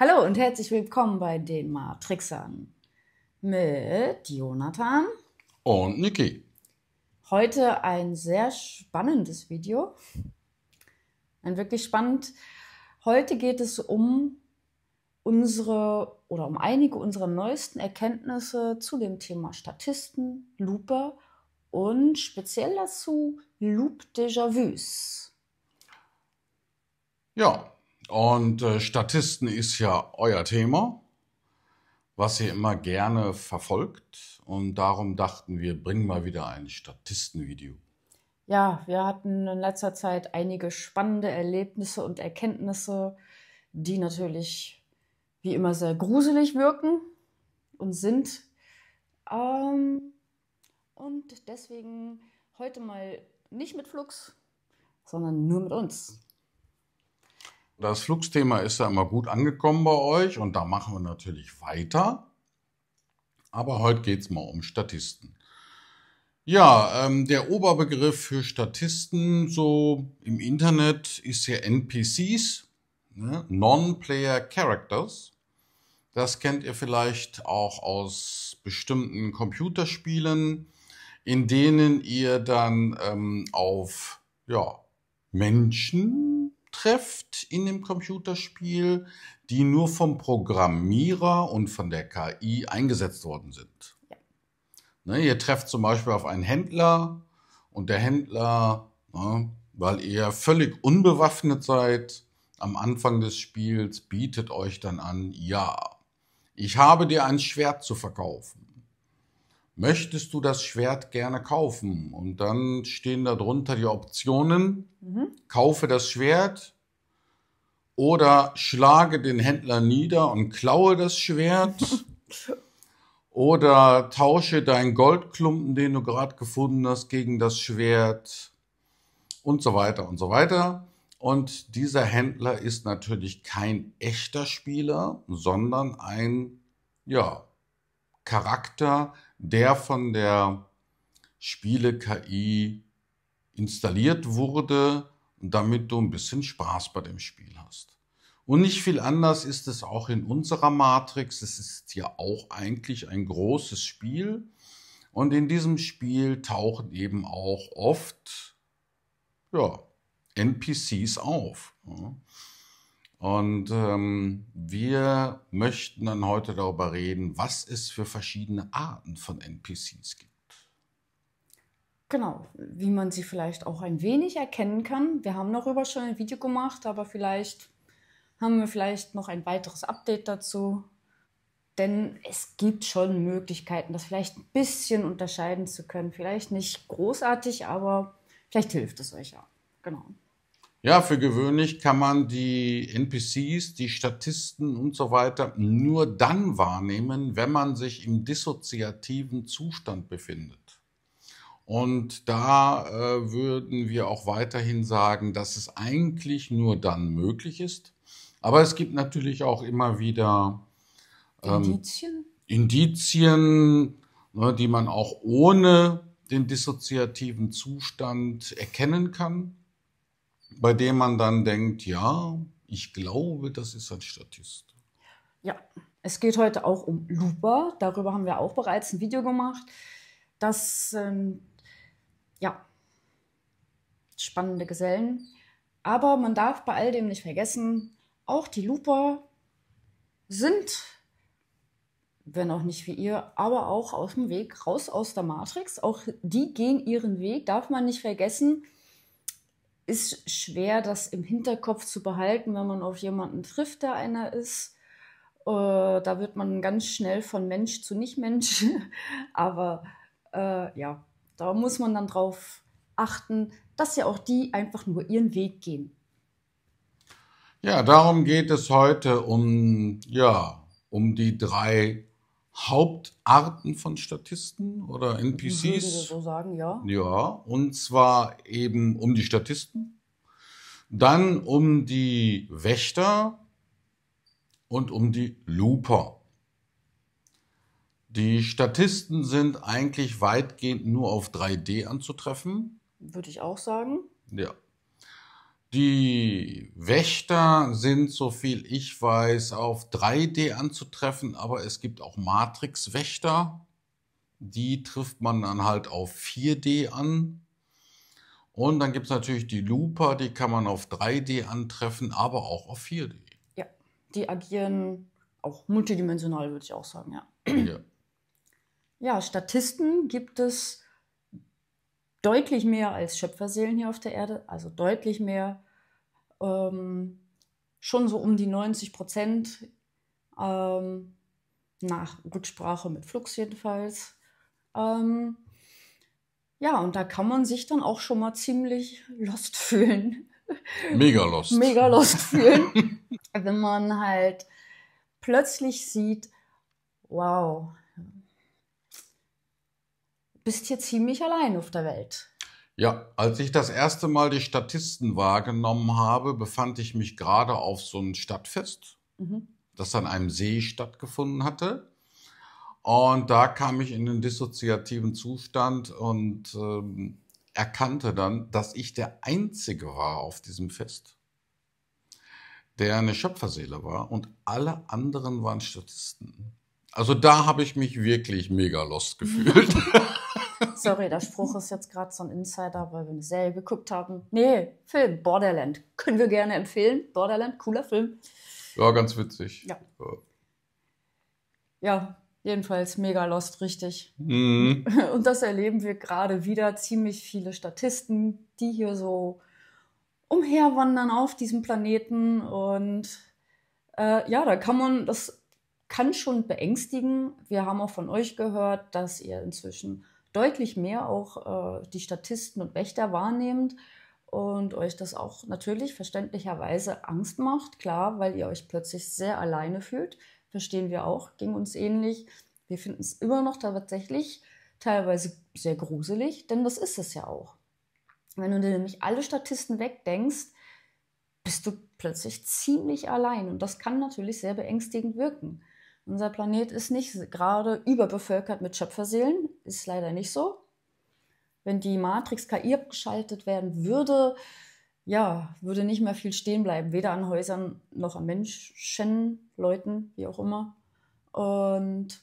Hallo und herzlich willkommen bei den Matrixern mit Jonathan und Niki. Heute ein sehr spannendes Video. Ein wirklich spannend. Heute geht es um unsere oder um einige unserer neuesten Erkenntnisse zu dem Thema Statisten, Lupe und speziell dazu Loop Déjà-vus. Ja, und äh, Statisten ist ja euer Thema, was ihr immer gerne verfolgt. Und darum dachten wir, bringen mal wieder ein Statistenvideo. Ja, wir hatten in letzter Zeit einige spannende Erlebnisse und Erkenntnisse, die natürlich wie immer sehr gruselig wirken und sind. Ähm, und deswegen heute mal nicht mit Flux, sondern nur mit uns. Das Flugsthema ist ja immer gut angekommen bei euch und da machen wir natürlich weiter. Aber heute geht es mal um Statisten. Ja, ähm, der Oberbegriff für Statisten so im Internet ist ja NPCs, ne? Non-Player Characters. Das kennt ihr vielleicht auch aus bestimmten Computerspielen, in denen ihr dann ähm, auf ja, Menschen trifft in dem Computerspiel, die nur vom Programmierer und von der KI eingesetzt worden sind. Ja. Ne, ihr trefft zum Beispiel auf einen Händler und der Händler, ne, weil ihr völlig unbewaffnet seid, am Anfang des Spiels bietet euch dann an, ja, ich habe dir ein Schwert zu verkaufen möchtest du das Schwert gerne kaufen? Und dann stehen darunter die Optionen, mhm. kaufe das Schwert oder schlage den Händler nieder und klaue das Schwert oder tausche deinen Goldklumpen, den du gerade gefunden hast, gegen das Schwert und so weiter und so weiter. Und dieser Händler ist natürlich kein echter Spieler, sondern ein, ja, Charakter, der von der Spiele-KI installiert wurde, damit du ein bisschen Spaß bei dem Spiel hast. Und nicht viel anders ist es auch in unserer Matrix. Es ist ja auch eigentlich ein großes Spiel. Und in diesem Spiel tauchen eben auch oft ja, NPCs auf. Ja. Und ähm, wir möchten dann heute darüber reden, was es für verschiedene Arten von NPCs gibt. Genau, wie man sie vielleicht auch ein wenig erkennen kann. Wir haben darüber schon ein Video gemacht, aber vielleicht haben wir vielleicht noch ein weiteres Update dazu. Denn es gibt schon Möglichkeiten, das vielleicht ein bisschen unterscheiden zu können. Vielleicht nicht großartig, aber vielleicht hilft es euch ja. Genau. Ja, für gewöhnlich kann man die NPCs, die Statisten und so weiter nur dann wahrnehmen, wenn man sich im dissoziativen Zustand befindet. Und da äh, würden wir auch weiterhin sagen, dass es eigentlich nur dann möglich ist. Aber es gibt natürlich auch immer wieder ähm, Indizien, Indizien ne, die man auch ohne den dissoziativen Zustand erkennen kann bei dem man dann denkt, ja, ich glaube, das ist ein Statist. Ja, es geht heute auch um Luba. Darüber haben wir auch bereits ein Video gemacht. Das sind, ja, spannende Gesellen. Aber man darf bei all dem nicht vergessen, auch die Luper sind, wenn auch nicht wie ihr, aber auch aus dem Weg, raus aus der Matrix. Auch die gehen ihren Weg, darf man nicht vergessen ist schwer, das im Hinterkopf zu behalten, wenn man auf jemanden trifft, der einer ist. Äh, da wird man ganz schnell von Mensch zu Nicht-Mensch. Aber äh, ja, da muss man dann drauf achten, dass ja auch die einfach nur ihren Weg gehen. Ja, darum geht es heute um, ja, um die drei Hauptarten von Statisten oder NPCs. Würde so sagen, ja. Ja, und zwar eben um die Statisten, dann um die Wächter und um die Looper. Die Statisten sind eigentlich weitgehend nur auf 3D anzutreffen. Würde ich auch sagen. Ja. Die Wächter sind, so viel ich weiß, auf 3D anzutreffen, aber es gibt auch Matrix-Wächter. Die trifft man dann halt auf 4D an. Und dann gibt es natürlich die Looper, die kann man auf 3D antreffen, aber auch auf 4D. Ja, die agieren auch multidimensional, würde ich auch sagen, ja. ja. Ja, Statisten gibt es deutlich mehr als Schöpferseelen hier auf der Erde, also deutlich mehr, ähm, schon so um die 90 Prozent ähm, nach Rücksprache mit Flux jedenfalls. Ähm, ja, und da kann man sich dann auch schon mal ziemlich lost fühlen. Mega lost. Mega lost fühlen, wenn man halt plötzlich sieht, wow, bist hier ziemlich allein auf der Welt. Ja, als ich das erste Mal die Statisten wahrgenommen habe, befand ich mich gerade auf so einem Stadtfest, mhm. das an einem See stattgefunden hatte. Und da kam ich in den dissoziativen Zustand und ähm, erkannte dann, dass ich der Einzige war auf diesem Fest, der eine Schöpferseele war und alle anderen waren Statisten. Also da habe ich mich wirklich mega lost gefühlt. Sorry, der Spruch ist jetzt gerade so ein Insider, weil wir eine Serie geguckt haben. Nee, Film, Borderland. Können wir gerne empfehlen. Borderland, cooler Film. Ja, ganz witzig. Ja. Ja, jedenfalls mega lost, richtig. Mhm. Und das erleben wir gerade wieder. Ziemlich viele Statisten, die hier so umherwandern auf diesem Planeten. Und äh, ja, da kann man, das kann schon beängstigen. Wir haben auch von euch gehört, dass ihr inzwischen deutlich mehr auch äh, die Statisten und Wächter wahrnehmt und euch das auch natürlich verständlicherweise Angst macht. Klar, weil ihr euch plötzlich sehr alleine fühlt. Verstehen wir auch, ging uns ähnlich. Wir finden es immer noch tatsächlich teilweise sehr gruselig, denn das ist es ja auch. Wenn du dir nämlich alle Statisten wegdenkst, bist du plötzlich ziemlich allein und das kann natürlich sehr beängstigend wirken. Unser Planet ist nicht gerade überbevölkert mit Schöpferseelen, ist leider nicht so. Wenn die Matrix KI abgeschaltet werden würde, ja, würde nicht mehr viel stehen bleiben, weder an Häusern noch an Menschen, Leuten, wie auch immer. Und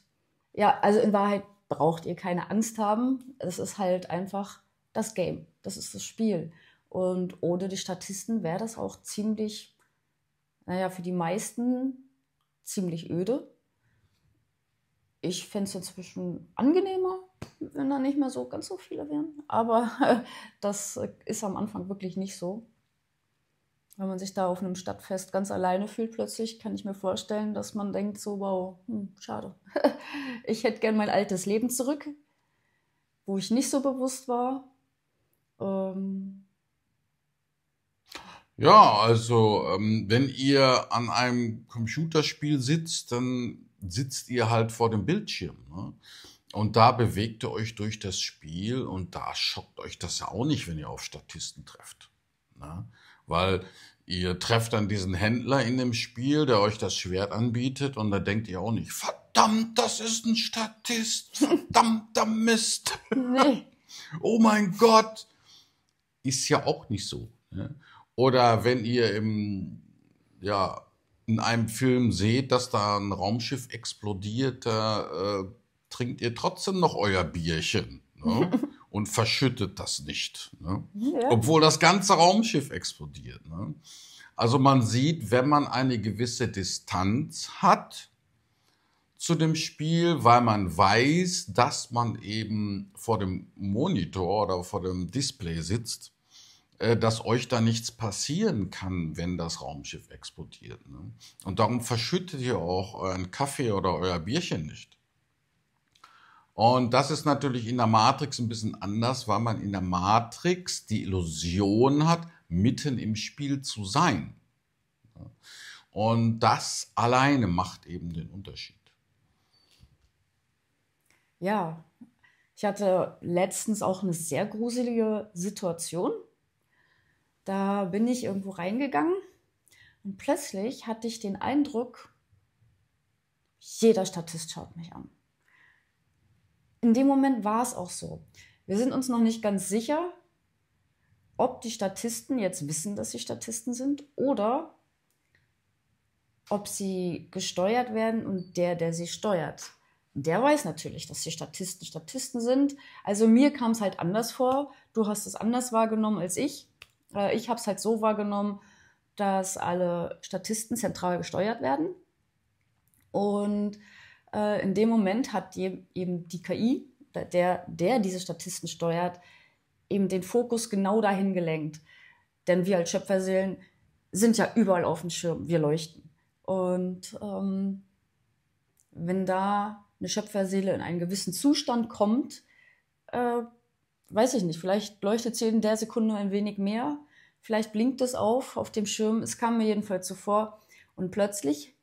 ja, also in Wahrheit braucht ihr keine Angst haben. Es ist halt einfach das Game, das ist das Spiel. Und ohne die Statisten wäre das auch ziemlich, naja, für die meisten ziemlich öde ich finde es inzwischen angenehmer, wenn da nicht mehr so ganz so viele wären. Aber das ist am Anfang wirklich nicht so. Wenn man sich da auf einem Stadtfest ganz alleine fühlt, plötzlich kann ich mir vorstellen, dass man denkt so, wow, hm, schade. ich hätte gern mein altes Leben zurück, wo ich nicht so bewusst war. Ähm ja, also ähm, wenn ihr an einem Computerspiel sitzt, dann sitzt ihr halt vor dem Bildschirm. Ne? Und da bewegt ihr euch durch das Spiel und da schockt euch das ja auch nicht, wenn ihr auf Statisten trefft. Ne? Weil ihr trefft dann diesen Händler in dem Spiel, der euch das Schwert anbietet und da denkt ihr auch nicht, verdammt, das ist ein Statist, verdammter Mist. oh mein Gott. Ist ja auch nicht so. Ne? Oder wenn ihr im, ja, in einem Film seht, dass da ein Raumschiff explodiert, da äh, trinkt ihr trotzdem noch euer Bierchen ne? und verschüttet das nicht. Ne? Obwohl das ganze Raumschiff explodiert. Ne? Also man sieht, wenn man eine gewisse Distanz hat zu dem Spiel, weil man weiß, dass man eben vor dem Monitor oder vor dem Display sitzt, äh, dass euch da nichts passieren kann, wenn das Raumschiff explodiert. Ne? Und darum verschüttet ihr auch euren Kaffee oder euer Bierchen nicht. Und das ist natürlich in der Matrix ein bisschen anders, weil man in der Matrix die Illusion hat, mitten im Spiel zu sein. Und das alleine macht eben den Unterschied. Ja, ich hatte letztens auch eine sehr gruselige Situation. Da bin ich irgendwo reingegangen und plötzlich hatte ich den Eindruck, jeder Statist schaut mich an. In dem Moment war es auch so. Wir sind uns noch nicht ganz sicher, ob die Statisten jetzt wissen, dass sie Statisten sind oder ob sie gesteuert werden und der, der sie steuert, der weiß natürlich, dass die Statisten Statisten sind. Also mir kam es halt anders vor. Du hast es anders wahrgenommen als ich. Äh, ich habe es halt so wahrgenommen, dass alle Statisten zentral gesteuert werden. Und äh, in dem Moment hat je, eben die KI, der, der diese Statisten steuert, eben den Fokus genau dahin gelenkt. Denn wir als Schöpferseelen sind ja überall auf dem Schirm, wir leuchten. Und ähm, wenn da eine Schöpferseele in einen gewissen Zustand kommt, äh, weiß ich nicht, vielleicht leuchtet sie in der Sekunde ein wenig mehr, vielleicht blinkt es auf auf dem Schirm, es kam mir jedenfalls so vor und plötzlich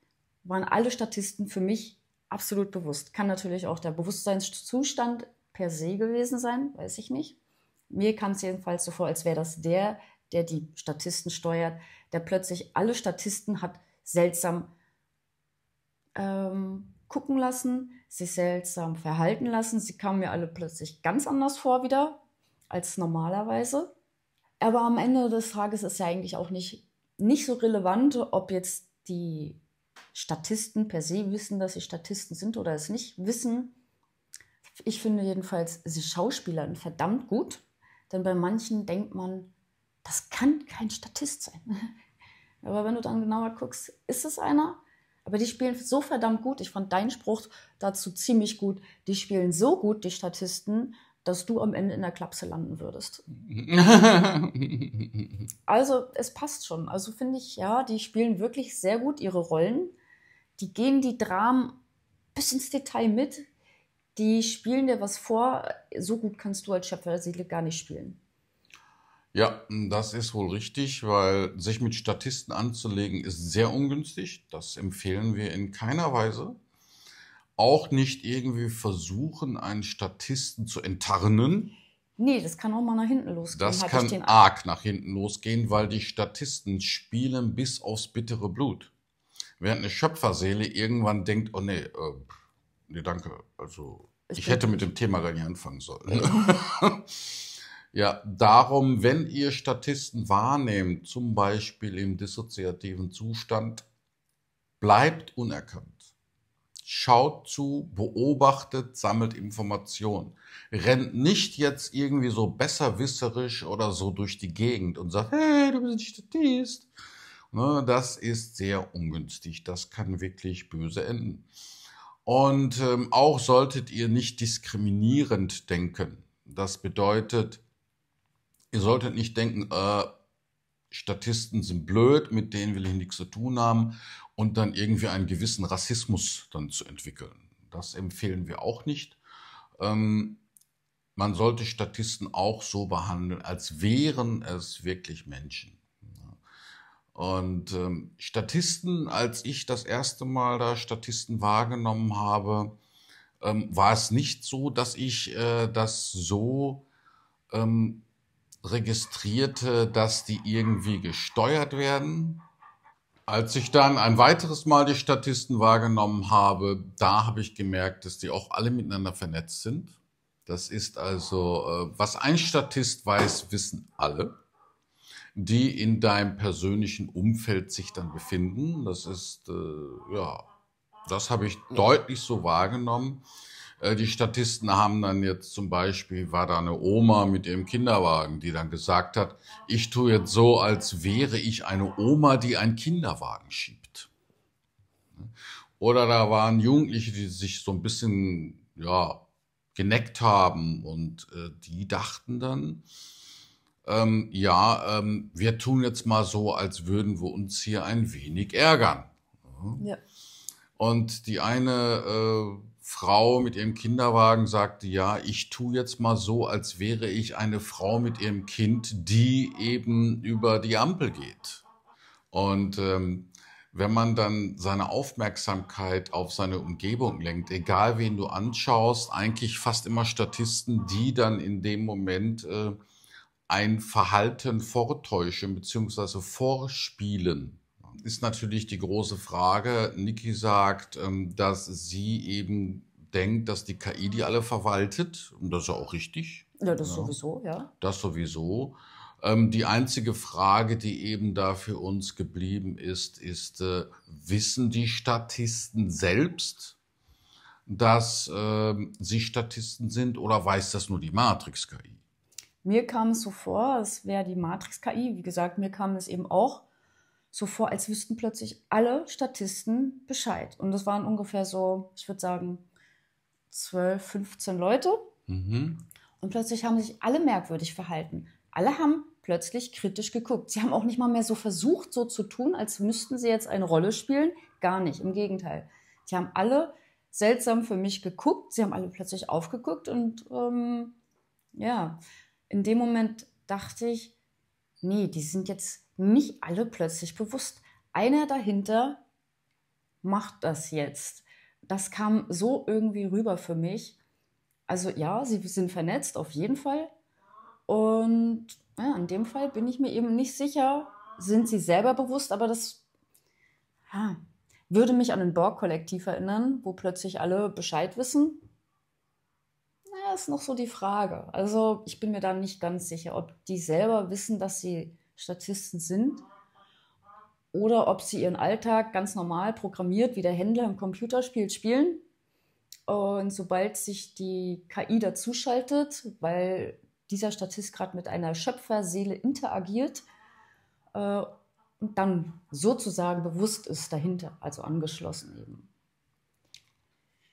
waren alle Statisten für mich absolut bewusst. Kann natürlich auch der Bewusstseinszustand per se gewesen sein, weiß ich nicht. Mir kam es jedenfalls so vor, als wäre das der, der die Statisten steuert, der plötzlich alle Statisten hat seltsam ähm, gucken lassen, sich seltsam verhalten lassen. Sie kamen mir alle plötzlich ganz anders vor wieder, als normalerweise. Aber am Ende des Tages ist ja eigentlich auch nicht, nicht so relevant, ob jetzt die Statisten per se wissen, dass sie Statisten sind oder es nicht wissen. Ich finde jedenfalls sie Schauspielern verdammt gut, denn bei manchen denkt man, das kann kein Statist sein. Aber wenn du dann genauer guckst, ist es einer? Aber die spielen so verdammt gut. Ich fand deinen Spruch dazu ziemlich gut. Die spielen so gut, die Statisten, dass du am Ende in der Klapse landen würdest. also es passt schon. Also finde ich, ja, die spielen wirklich sehr gut ihre Rollen. Die gehen die Dramen bis ins Detail mit. Die spielen dir was vor. So gut kannst du als Schöpfer der Seele gar nicht spielen. Ja, das ist wohl richtig, weil sich mit Statisten anzulegen ist sehr ungünstig. Das empfehlen wir in keiner Weise auch nicht irgendwie versuchen, einen Statisten zu enttarnen. Nee, das kann auch mal nach hinten losgehen. Das kann arg nach hinten losgehen, weil die Statisten spielen bis aufs bittere Blut. Während eine Schöpferseele irgendwann denkt, oh nee, äh, nee danke, also ich, ich hätte mit dem Thema gar nicht anfangen sollen. ja, darum, wenn ihr Statisten wahrnehmt, zum Beispiel im dissoziativen Zustand, bleibt unerkannt schaut zu, beobachtet, sammelt Informationen. Rennt nicht jetzt irgendwie so besserwisserisch oder so durch die Gegend und sagt, hey, du bist nicht Statist. Ne, das ist sehr ungünstig. Das kann wirklich böse enden. Und ähm, auch solltet ihr nicht diskriminierend denken. Das bedeutet, ihr solltet nicht denken, äh, Statisten sind blöd, mit denen will ich nichts zu tun haben und dann irgendwie einen gewissen Rassismus dann zu entwickeln. Das empfehlen wir auch nicht. Ähm, man sollte Statisten auch so behandeln, als wären es wirklich Menschen. Und ähm, Statisten, als ich das erste Mal da Statisten wahrgenommen habe, ähm, war es nicht so, dass ich äh, das so ähm, registrierte, dass die irgendwie gesteuert werden, als ich dann ein weiteres Mal die Statisten wahrgenommen habe, da habe ich gemerkt, dass die auch alle miteinander vernetzt sind. Das ist also, äh, was ein Statist weiß, wissen alle, die in deinem persönlichen Umfeld sich dann befinden. Das ist, äh, ja, das habe ich mhm. deutlich so wahrgenommen. Äh, die Statisten haben dann jetzt zum Beispiel, war da eine Oma mit ihrem Kinderwagen, die dann gesagt hat, ich tue jetzt so, als wäre ich eine Oma, die einen Kinderwagen schiebt. Oder da waren Jugendliche, die sich so ein bisschen, ja, geneckt haben und äh, die dachten dann, ähm, ja, ähm, wir tun jetzt mal so, als würden wir uns hier ein wenig ärgern. Ja. Und die eine äh, Frau mit ihrem Kinderwagen sagte, ja, ich tue jetzt mal so, als wäre ich eine Frau mit ihrem Kind, die eben über die Ampel geht. Und ähm, wenn man dann seine Aufmerksamkeit auf seine Umgebung lenkt, egal wen du anschaust, eigentlich fast immer Statisten, die dann in dem Moment äh, ein Verhalten vortäuschen bzw. vorspielen ist natürlich die große Frage. Niki sagt, ähm, dass sie eben denkt, dass die KI die alle verwaltet. Und das ist ja auch richtig. Ja, das ja. sowieso, ja. Das sowieso. Ähm, die einzige Frage, die eben da für uns geblieben ist, ist, äh, wissen die Statisten selbst, dass ähm, sie Statisten sind oder weiß das nur die Matrix-KI? Mir kam es so vor, es wäre die Matrix-KI. Wie gesagt, mir kam es eben auch so vor, als wüssten plötzlich alle Statisten Bescheid. Und das waren ungefähr so, ich würde sagen, 12, 15 Leute. Mhm. Und plötzlich haben sich alle merkwürdig verhalten. Alle haben plötzlich kritisch geguckt. Sie haben auch nicht mal mehr so versucht, so zu tun, als müssten sie jetzt eine Rolle spielen. Gar nicht, im Gegenteil. Sie haben alle seltsam für mich geguckt. Sie haben alle plötzlich aufgeguckt und ähm, ja, in dem Moment dachte ich, nee, die sind jetzt nicht alle plötzlich bewusst. Einer dahinter macht das jetzt. Das kam so irgendwie rüber für mich. Also ja, sie sind vernetzt auf jeden Fall. Und ja, in dem Fall bin ich mir eben nicht sicher, sind sie selber bewusst, aber das ja, würde mich an den Borg-Kollektiv erinnern, wo plötzlich alle Bescheid wissen. Na, ist noch so die Frage. Also ich bin mir da nicht ganz sicher, ob die selber wissen, dass sie Statisten sind oder ob sie ihren Alltag ganz normal programmiert, wie der Händler im Computerspiel spielen. Und sobald sich die KI dazuschaltet, weil dieser Statist gerade mit einer Schöpferseele interagiert äh, und dann sozusagen bewusst ist dahinter, also angeschlossen eben.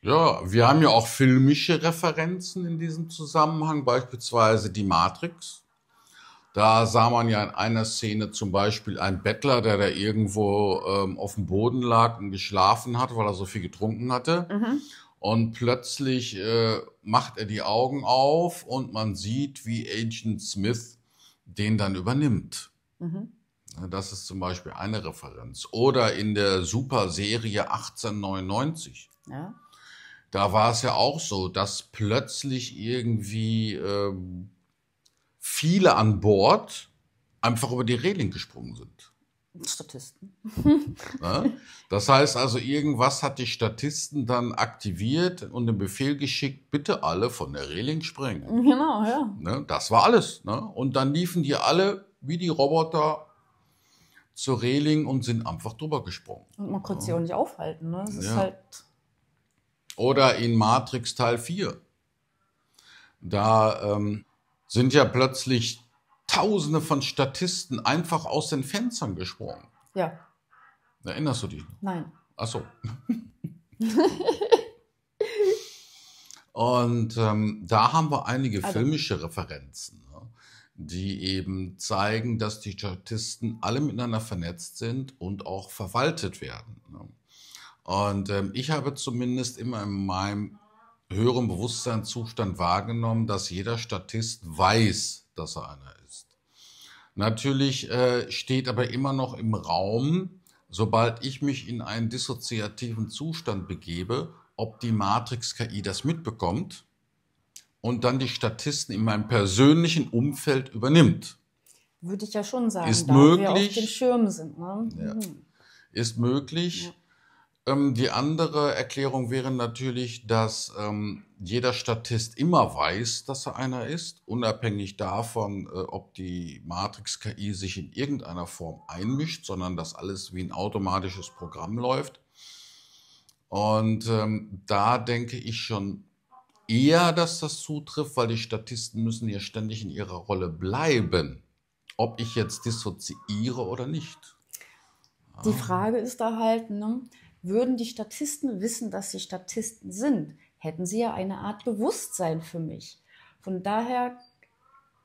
Ja, wir haben ja auch filmische Referenzen in diesem Zusammenhang, beispielsweise die Matrix. Da sah man ja in einer Szene zum Beispiel einen Bettler, der da irgendwo ähm, auf dem Boden lag und geschlafen hat, weil er so viel getrunken hatte. Mhm. Und plötzlich äh, macht er die Augen auf und man sieht, wie Agent Smith den dann übernimmt. Mhm. Das ist zum Beispiel eine Referenz. Oder in der Super-Serie 1899. Ja. Da war es ja auch so, dass plötzlich irgendwie ähm, viele an Bord einfach über die Reling gesprungen sind. Statisten. ja? Das heißt also, irgendwas hat die Statisten dann aktiviert und den Befehl geschickt, bitte alle von der Reling springen. Genau, ja. Ne? Das war alles. Ne? Und dann liefen die alle wie die Roboter zur Reling und sind einfach drüber gesprungen. Und man konnte ja. sie auch nicht aufhalten. Ne? Ja. Halt Oder in Matrix Teil 4. Da ähm, sind ja plötzlich Tausende von Statisten einfach aus den Fenstern gesprungen. Ja. Erinnerst du dich? Nein. Ach so. Und ähm, da haben wir einige also. filmische Referenzen, ne, die eben zeigen, dass die Statisten alle miteinander vernetzt sind und auch verwaltet werden. Ne. Und ähm, ich habe zumindest immer in meinem höherem Bewusstseinszustand wahrgenommen, dass jeder Statist weiß, dass er einer ist. Natürlich äh, steht aber immer noch im Raum, sobald ich mich in einen dissoziativen Zustand begebe, ob die Matrix-KI das mitbekommt und dann die Statisten in meinem persönlichen Umfeld übernimmt. Würde ich ja schon sagen, ist möglich, wir auf dem Schirm sind. Ne? Ja. Hm. Ist möglich. Ja. Ähm, die andere Erklärung wäre natürlich, dass ähm, jeder Statist immer weiß, dass er einer ist, unabhängig davon, äh, ob die Matrix-KI sich in irgendeiner Form einmischt, sondern dass alles wie ein automatisches Programm läuft. Und ähm, da denke ich schon eher, dass das zutrifft, weil die Statisten müssen ja ständig in ihrer Rolle bleiben, ob ich jetzt dissoziiere oder nicht. Die Frage ist da halt, ne? Würden die Statisten wissen, dass sie Statisten sind, hätten sie ja eine Art Bewusstsein für mich. Von daher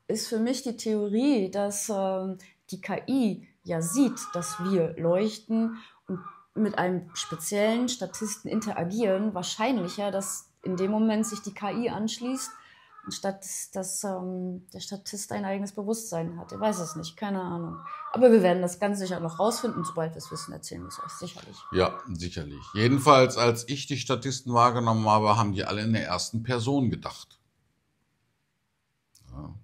ist für mich die Theorie, dass äh, die KI ja sieht, dass wir leuchten und mit einem speziellen Statisten interagieren, wahrscheinlicher, dass in dem Moment sich die KI anschließt Statt dass ähm, der Statist ein eigenes Bewusstsein hat. Ich weiß es nicht, keine Ahnung. Aber wir werden das ganz sicher noch rausfinden, sobald wir es wissen, erzählen wir es euch sicherlich. Ja, sicherlich. Jedenfalls, als ich die Statisten wahrgenommen habe, haben die alle in der ersten Person gedacht. Ja.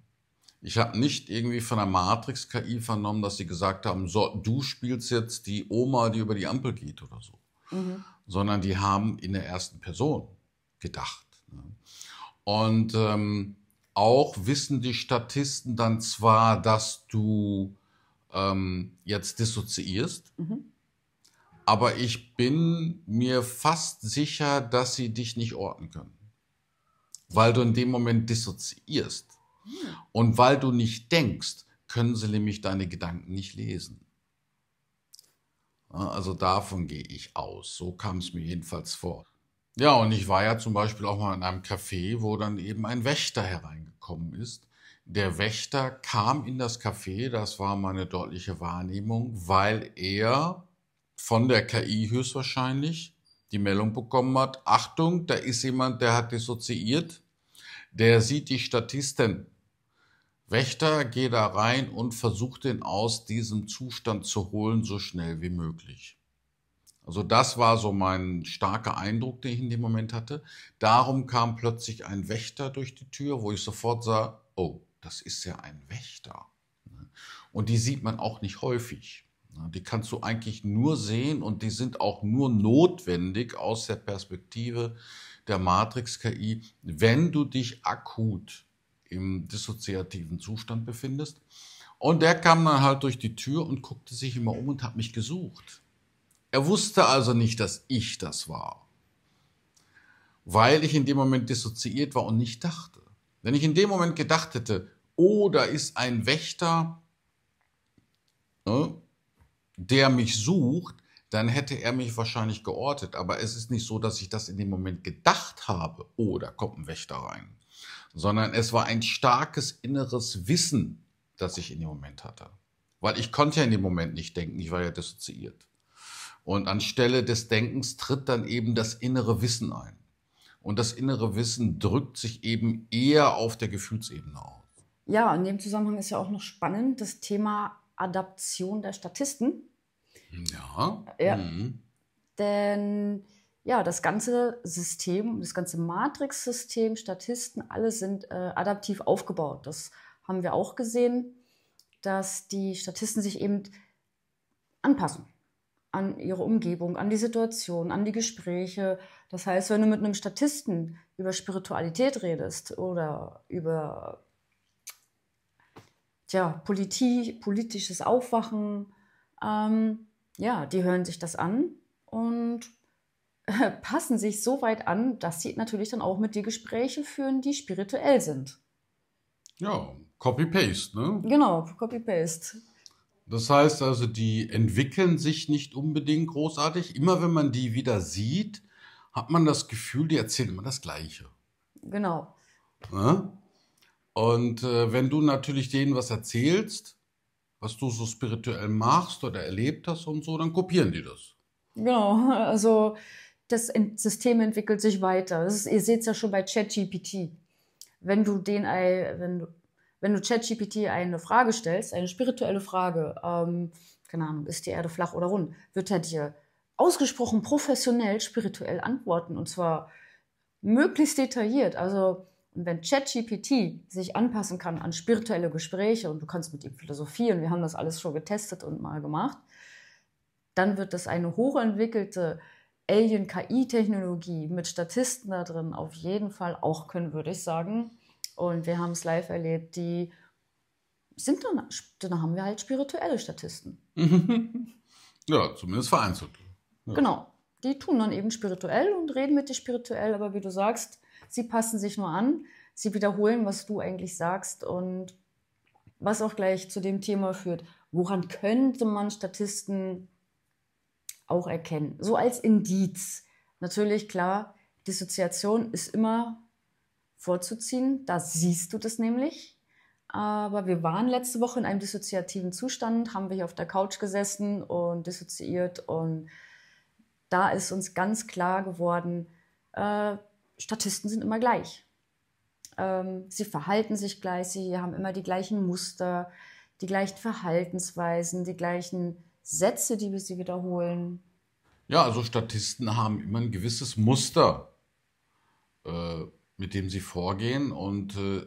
Ich habe nicht irgendwie von der Matrix-KI vernommen, dass sie gesagt haben, so, du spielst jetzt die Oma, die über die Ampel geht oder so. Mhm. Sondern die haben in der ersten Person gedacht. Ne? Und ähm, auch wissen die Statisten dann zwar, dass du ähm, jetzt dissoziierst, mhm. aber ich bin mir fast sicher, dass sie dich nicht orten können, weil du in dem Moment dissoziierst. Hm. Und weil du nicht denkst, können sie nämlich deine Gedanken nicht lesen. Also davon gehe ich aus. So kam es mir jedenfalls vor. Ja, und ich war ja zum Beispiel auch mal in einem Café, wo dann eben ein Wächter hereingekommen ist. Der Wächter kam in das Café, das war meine deutliche Wahrnehmung, weil er von der KI höchstwahrscheinlich die Meldung bekommen hat, Achtung, da ist jemand, der hat dissoziiert, der sieht die Statisten. Wächter, geh da rein und versuch den aus diesem Zustand zu holen, so schnell wie möglich. Also das war so mein starker Eindruck, den ich in dem Moment hatte. Darum kam plötzlich ein Wächter durch die Tür, wo ich sofort sah, oh, das ist ja ein Wächter. Und die sieht man auch nicht häufig. Die kannst du eigentlich nur sehen und die sind auch nur notwendig aus der Perspektive der Matrix-KI, wenn du dich akut im dissoziativen Zustand befindest. Und der kam dann halt durch die Tür und guckte sich immer um und hat mich gesucht. Er wusste also nicht, dass ich das war, weil ich in dem Moment dissoziiert war und nicht dachte. Wenn ich in dem Moment gedacht hätte, oh, da ist ein Wächter, ne, der mich sucht, dann hätte er mich wahrscheinlich geortet. Aber es ist nicht so, dass ich das in dem Moment gedacht habe, oh, da kommt ein Wächter rein, sondern es war ein starkes inneres Wissen, das ich in dem Moment hatte. Weil ich konnte ja in dem Moment nicht denken, ich war ja dissoziiert. Und anstelle des Denkens tritt dann eben das innere Wissen ein. Und das innere Wissen drückt sich eben eher auf der Gefühlsebene aus. Ja, in dem Zusammenhang ist ja auch noch spannend das Thema Adaption der Statisten. Ja. ja. Mhm. Denn ja, das ganze System, das ganze Matrix-System, Statisten, alle sind äh, adaptiv aufgebaut. Das haben wir auch gesehen, dass die Statisten sich eben anpassen an ihre Umgebung, an die Situation, an die Gespräche. Das heißt, wenn du mit einem Statisten über Spiritualität redest oder über tja, Politi politisches Aufwachen, ähm, ja, die hören sich das an und passen sich so weit an, dass sie natürlich dann auch mit dir Gespräche führen, die spirituell sind. Ja, Copy-Paste, ne? Genau, Copy-Paste. Das heißt also, die entwickeln sich nicht unbedingt großartig. Immer wenn man die wieder sieht, hat man das Gefühl, die erzählen immer das Gleiche. Genau. Ja? Und äh, wenn du natürlich denen was erzählst, was du so spirituell machst oder erlebt hast und so, dann kopieren die das. Genau, also das System entwickelt sich weiter. Ist, ihr seht es ja schon bei ChatGPT. Wenn du den, wenn du, wenn du ChatGPT eine Frage stellst, eine spirituelle Frage, ähm, keine Ahnung, ist die Erde flach oder rund, wird er dir ausgesprochen professionell spirituell antworten und zwar möglichst detailliert. Also, wenn ChatGPT sich anpassen kann an spirituelle Gespräche und du kannst mit ihm philosophieren, wir haben das alles schon getestet und mal gemacht, dann wird das eine hochentwickelte Alien-KI-Technologie mit Statisten da drin auf jeden Fall auch können, würde ich sagen, und wir haben es live erlebt, die sind dann, dann haben wir halt spirituelle Statisten. ja, zumindest vereinzelt. Ja. Genau. Die tun dann eben spirituell und reden mit dir spirituell, aber wie du sagst, sie passen sich nur an, sie wiederholen, was du eigentlich sagst und was auch gleich zu dem Thema führt. Woran könnte man Statisten auch erkennen? So als Indiz. Natürlich, klar, Dissoziation ist immer vorzuziehen. Da siehst du das nämlich. Aber wir waren letzte Woche in einem dissoziativen Zustand, haben wir hier auf der Couch gesessen und dissoziiert. Und da ist uns ganz klar geworden, äh, Statisten sind immer gleich. Ähm, sie verhalten sich gleich, sie haben immer die gleichen Muster, die gleichen Verhaltensweisen, die gleichen Sätze, die wir sie wiederholen. Ja, also Statisten haben immer ein gewisses Muster. Äh mit dem sie vorgehen. Und äh,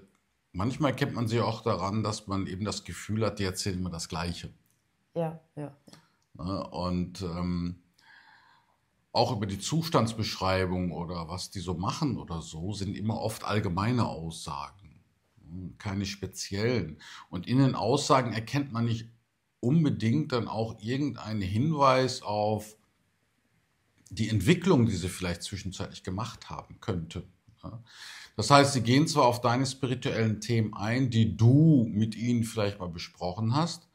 manchmal kennt man sie auch daran, dass man eben das Gefühl hat, die erzählen immer das Gleiche. Ja, ja. Und ähm, auch über die Zustandsbeschreibung oder was die so machen oder so, sind immer oft allgemeine Aussagen, hm, keine speziellen. Und in den Aussagen erkennt man nicht unbedingt dann auch irgendeinen Hinweis auf die Entwicklung, die sie vielleicht zwischenzeitlich gemacht haben könnte. Das heißt, sie gehen zwar auf deine spirituellen Themen ein, die du mit ihnen vielleicht mal besprochen hast,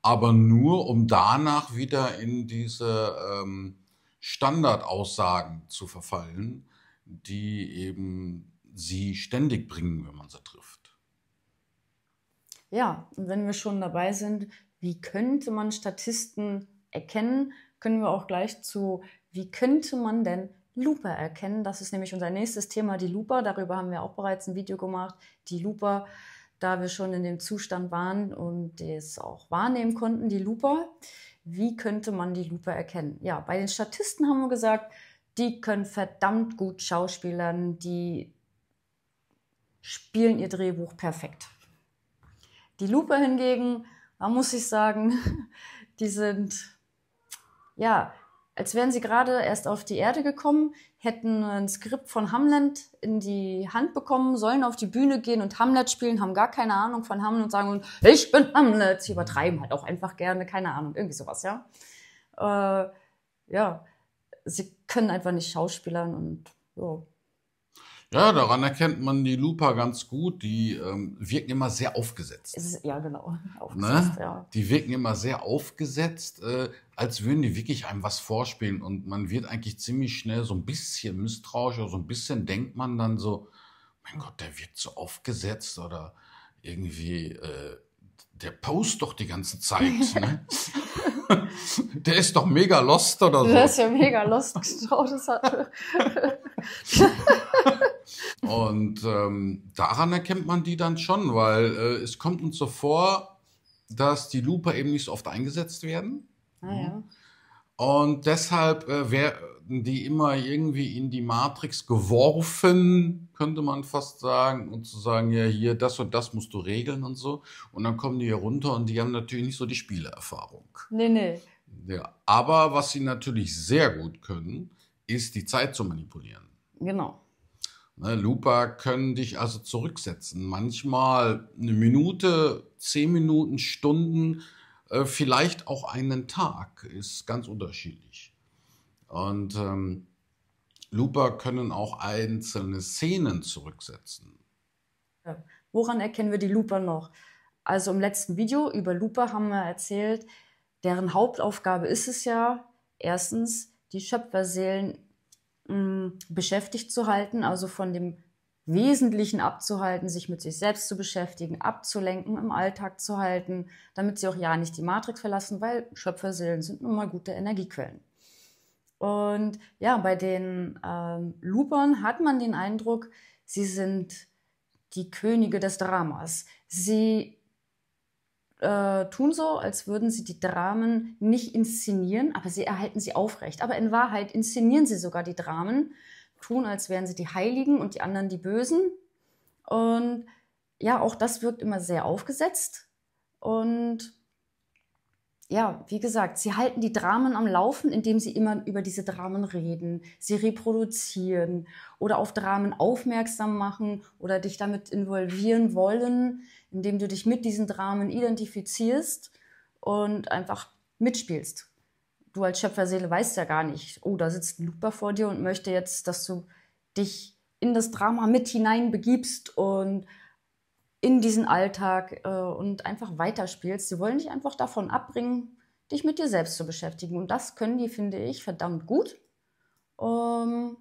aber nur um danach wieder in diese ähm, Standardaussagen zu verfallen, die eben sie ständig bringen, wenn man sie trifft. Ja, und wenn wir schon dabei sind, wie könnte man Statisten erkennen, können wir auch gleich zu, wie könnte man denn Lupe erkennen. Das ist nämlich unser nächstes Thema, die Lupe. Darüber haben wir auch bereits ein Video gemacht. Die Lupe, da wir schon in dem Zustand waren und es auch wahrnehmen konnten, die Lupe. Wie könnte man die Lupe erkennen? Ja, bei den Statisten haben wir gesagt, die können verdammt gut Schauspielern, die spielen ihr Drehbuch perfekt. Die Lupe hingegen, da muss ich sagen, die sind, ja, als wären sie gerade erst auf die Erde gekommen, hätten ein Skript von Hamlet in die Hand bekommen, sollen auf die Bühne gehen und Hamlet spielen, haben gar keine Ahnung von Hamlet und sagen, ich bin Hamlet. Sie übertreiben halt auch einfach gerne, keine Ahnung, irgendwie sowas, ja. Äh, ja, sie können einfach nicht schauspielern und so. Ja, daran erkennt man die Lupa ganz gut. Die ähm, wirken immer sehr aufgesetzt. Ist, ja, genau. Aufgesetzt, ne? ja. Die wirken immer sehr aufgesetzt. Äh, als würden die wirklich einem was vorspielen und man wird eigentlich ziemlich schnell so ein bisschen misstrauisch oder so ein bisschen denkt man dann so, mein Gott, der wird so aufgesetzt oder irgendwie, äh, der post doch die ganze Zeit. Ne? der ist doch mega lost oder so. Der ist ja mega lost, genau. und ähm, daran erkennt man die dann schon, weil äh, es kommt uns so vor, dass die Looper eben nicht so oft eingesetzt werden. Ah, ja. Mhm. Und deshalb äh, werden die immer irgendwie in die Matrix geworfen, könnte man fast sagen, und zu sagen, ja, hier, das und das musst du regeln und so. Und dann kommen die hier runter und die haben natürlich nicht so die Spielerfahrung. Nee, nee. Ja, aber was sie natürlich sehr gut können, ist die Zeit zu manipulieren. Genau. Ne, Looper können dich also zurücksetzen. Manchmal eine Minute, zehn Minuten, Stunden äh, vielleicht auch einen Tag, ist ganz unterschiedlich. Und ähm, Looper können auch einzelne Szenen zurücksetzen. Woran erkennen wir die Looper noch? Also im letzten Video über Looper haben wir erzählt, deren Hauptaufgabe ist es ja, erstens die Schöpferseelen mh, hm, beschäftigt zu halten, also von dem Wesentlichen abzuhalten, sich mit sich selbst zu beschäftigen, abzulenken, im Alltag zu halten, damit sie auch ja nicht die Matrix verlassen, weil Schöpferseelen sind nun mal gute Energiequellen. Und ja, bei den ähm, Lupern hat man den Eindruck, sie sind die Könige des Dramas. Sie äh, tun so, als würden sie die Dramen nicht inszenieren, aber sie erhalten sie aufrecht. Aber in Wahrheit inszenieren sie sogar die Dramen tun, als wären sie die Heiligen und die anderen die Bösen. Und ja, auch das wirkt immer sehr aufgesetzt. Und ja, wie gesagt, sie halten die Dramen am Laufen, indem sie immer über diese Dramen reden, sie reproduzieren oder auf Dramen aufmerksam machen oder dich damit involvieren wollen, indem du dich mit diesen Dramen identifizierst und einfach mitspielst du als Schöpferseele weißt ja gar nicht, oh, da sitzt ein Looper vor dir und möchte jetzt, dass du dich in das Drama mit hineinbegibst und in diesen Alltag äh, und einfach weiterspielst. Sie wollen dich einfach davon abbringen, dich mit dir selbst zu beschäftigen. Und das können die, finde ich, verdammt gut. Ähm,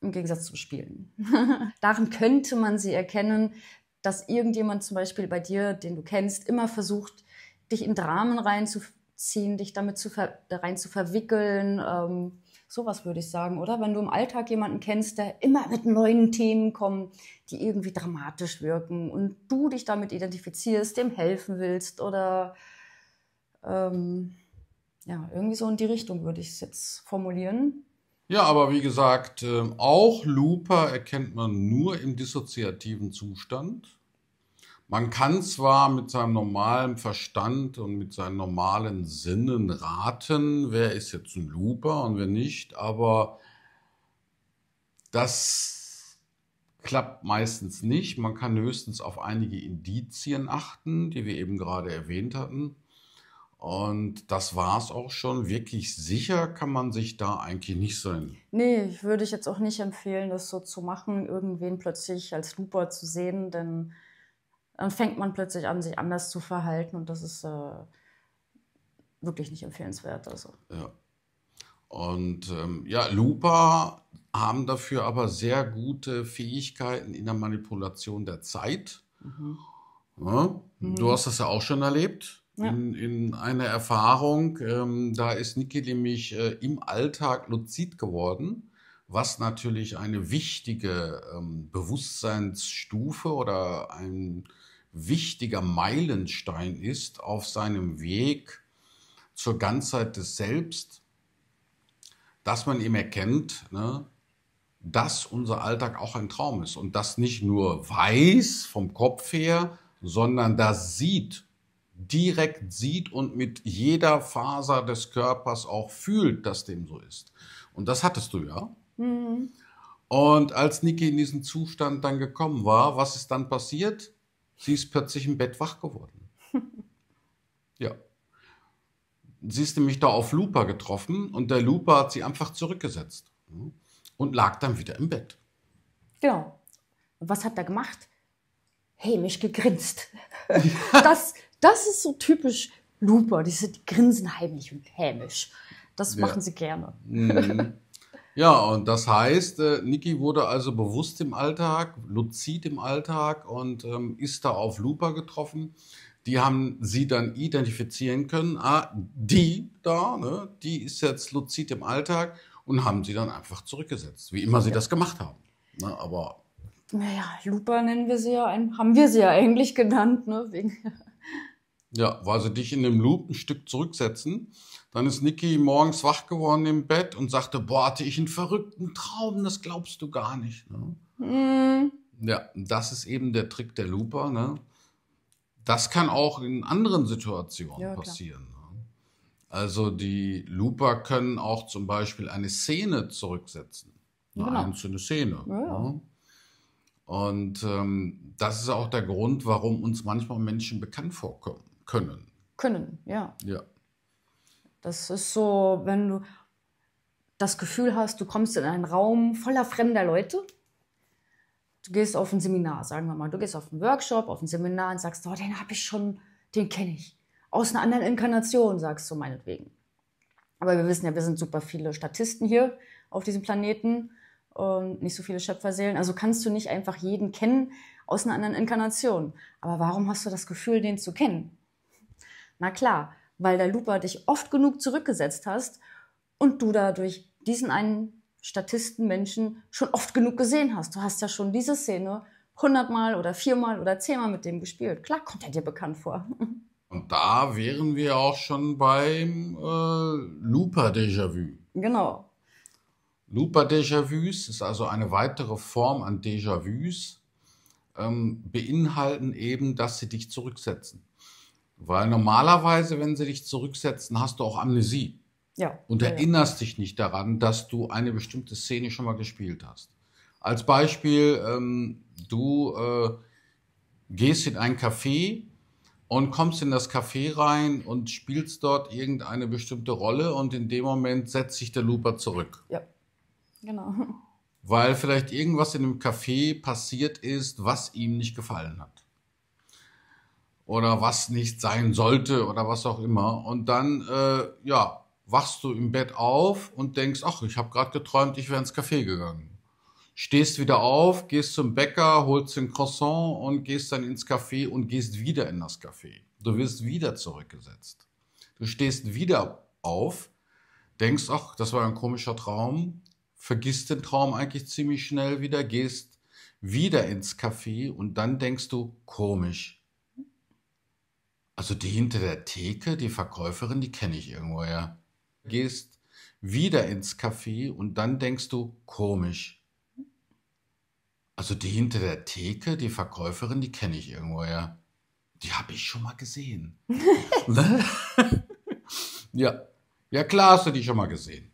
Im Gegensatz zum Spielen. Daran könnte man sie erkennen, dass irgendjemand zum Beispiel bei dir, den du kennst, immer versucht, dich in Dramen reinzuführen ziehen, dich damit zu da rein zu verwickeln. Ähm, sowas würde ich sagen, oder? Wenn du im Alltag jemanden kennst, der immer mit neuen Themen kommt, die irgendwie dramatisch wirken und du dich damit identifizierst, dem helfen willst oder ähm, ja, irgendwie so in die Richtung würde ich es jetzt formulieren. Ja, aber wie gesagt, ähm, auch Looper erkennt man nur im dissoziativen Zustand. Man kann zwar mit seinem normalen Verstand und mit seinen normalen Sinnen raten, wer ist jetzt ein Looper und wer nicht, aber das klappt meistens nicht. Man kann höchstens auf einige Indizien achten, die wir eben gerade erwähnt hatten. Und das war es auch schon. Wirklich sicher kann man sich da eigentlich nicht sein. Nee, würde ich jetzt auch nicht empfehlen, das so zu machen, irgendwen plötzlich als Looper zu sehen, denn dann fängt man plötzlich an, sich anders zu verhalten und das ist äh, wirklich nicht empfehlenswert. Also. Ja. Und ähm, ja, Lupa haben dafür aber sehr gute Fähigkeiten in der Manipulation der Zeit. Mhm. Ja? Mhm. Du hast das ja auch schon erlebt. Ja. In, in einer Erfahrung, ähm, da ist Niki nämlich äh, im Alltag luzid geworden was natürlich eine wichtige ähm, Bewusstseinsstufe oder ein wichtiger Meilenstein ist auf seinem Weg zur Ganzheit des Selbst, dass man eben erkennt, ne, dass unser Alltag auch ein Traum ist und das nicht nur weiß vom Kopf her, sondern das sieht, direkt sieht und mit jeder Faser des Körpers auch fühlt, dass dem so ist. Und das hattest du ja. Mhm. Und als Niki in diesen Zustand dann gekommen war, was ist dann passiert? Sie ist plötzlich im Bett wach geworden. ja. Sie ist nämlich da auf Lupa getroffen und der Lupa hat sie einfach zurückgesetzt und lag dann wieder im Bett. Genau. Und was hat er gemacht? Hämisch gegrinst. Ja. Das, das ist so typisch Lupa. Diese die grinsen heimlich und hämisch. Das ja. machen sie gerne. Mhm. Ja, und das heißt, äh, Niki wurde also bewusst im Alltag, luzid im Alltag und ähm, ist da auf Looper getroffen. Die haben sie dann identifizieren können. Ah, die da, ne, die ist jetzt luzid im Alltag und haben sie dann einfach zurückgesetzt, wie immer sie das gemacht haben. Na, ne, aber. Naja, Looper nennen wir sie ja, haben wir sie ja eigentlich genannt, ne? Wegen ja, weil sie dich in dem Loop ein Stück zurücksetzen dann ist Niki morgens wach geworden im Bett und sagte, boah, hatte ich einen verrückten Traum, das glaubst du gar nicht. Ne? Mm. Ja, das ist eben der Trick der Looper. Ne? Das kann auch in anderen Situationen ja, passieren. Ne? Also die Looper können auch zum Beispiel eine Szene zurücksetzen. Genau. Eine genau. einzelne Szene. Ja. Ne? Und ähm, das ist auch der Grund, warum uns manchmal Menschen bekannt vorkommen können. Können, ja. Ja. Das ist so, wenn du das Gefühl hast, du kommst in einen Raum voller fremder Leute. Du gehst auf ein Seminar, sagen wir mal. Du gehst auf einen Workshop, auf ein Seminar und sagst, oh, den habe ich schon, den kenne ich. Aus einer anderen Inkarnation, sagst du meinetwegen. Aber wir wissen ja, wir sind super viele Statisten hier auf diesem Planeten und nicht so viele Schöpferseelen. Also kannst du nicht einfach jeden kennen aus einer anderen Inkarnation. Aber warum hast du das Gefühl, den zu kennen? Na klar, weil der Looper dich oft genug zurückgesetzt hast und du dadurch diesen einen Statistenmenschen schon oft genug gesehen hast. Du hast ja schon diese Szene hundertmal oder viermal oder zehnmal mit dem gespielt. Klar kommt er dir bekannt vor. Und da wären wir auch schon beim äh, Looper Déjà-vu. Genau. Looper Déjà-vus ist also eine weitere Form an Déjà-vus, ähm, beinhalten eben, dass sie dich zurücksetzen. Weil normalerweise, wenn sie dich zurücksetzen, hast du auch Amnesie. Ja. Und erinnerst ja. dich nicht daran, dass du eine bestimmte Szene schon mal gespielt hast. Als Beispiel, ähm, du äh, gehst in ein Café und kommst in das Café rein und spielst dort irgendeine bestimmte Rolle und in dem Moment setzt sich der Looper zurück. Ja, genau. Weil vielleicht irgendwas in dem Café passiert ist, was ihm nicht gefallen hat oder was nicht sein sollte oder was auch immer. Und dann, äh, ja, wachst du im Bett auf und denkst, ach, ich habe gerade geträumt, ich wäre ins Café gegangen. Stehst wieder auf, gehst zum Bäcker, holst den Croissant und gehst dann ins Café und gehst wieder in das Café. Du wirst wieder zurückgesetzt. Du stehst wieder auf, denkst, ach, das war ein komischer Traum, vergisst den Traum eigentlich ziemlich schnell wieder, gehst wieder ins Café und dann denkst du, komisch, also die hinter der Theke, die Verkäuferin, die kenne ich irgendwoher. Ja. Gehst wieder ins Café und dann denkst du, komisch. Also die hinter der Theke, die Verkäuferin, die kenne ich irgendwoher. Ja. Die habe ich schon mal gesehen. Ne? ja. Ja, klar hast du die schon mal gesehen.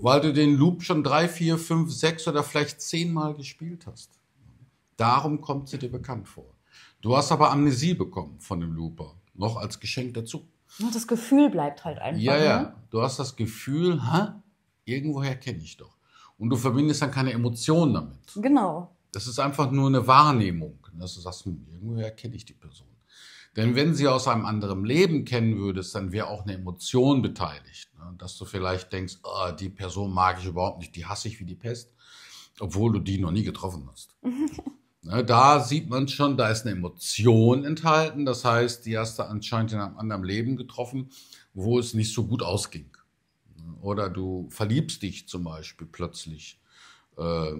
Weil du den Loop schon drei, vier, fünf, sechs oder vielleicht zehnmal gespielt hast. Darum kommt sie dir bekannt vor. Du hast aber Amnesie bekommen von dem Looper noch als Geschenk dazu. Und das Gefühl bleibt halt einfach. Ja, ja. Ne? Du hast das Gefühl, ha, irgendwoher kenne ich doch. Und du verbindest dann keine Emotionen damit. Genau. Das ist einfach nur eine Wahrnehmung, ne? dass du sagst, hm, irgendwoher kenne ich die Person. Denn wenn sie aus einem anderen Leben kennen würdest, dann wäre auch eine Emotion beteiligt. Ne? Dass du vielleicht denkst, oh, die Person mag ich überhaupt nicht, die hasse ich wie die Pest, obwohl du die noch nie getroffen hast. Ne, da sieht man schon, da ist eine Emotion enthalten. Das heißt, die hast du anscheinend in einem anderen Leben getroffen, wo es nicht so gut ausging. Oder du verliebst dich zum Beispiel plötzlich äh,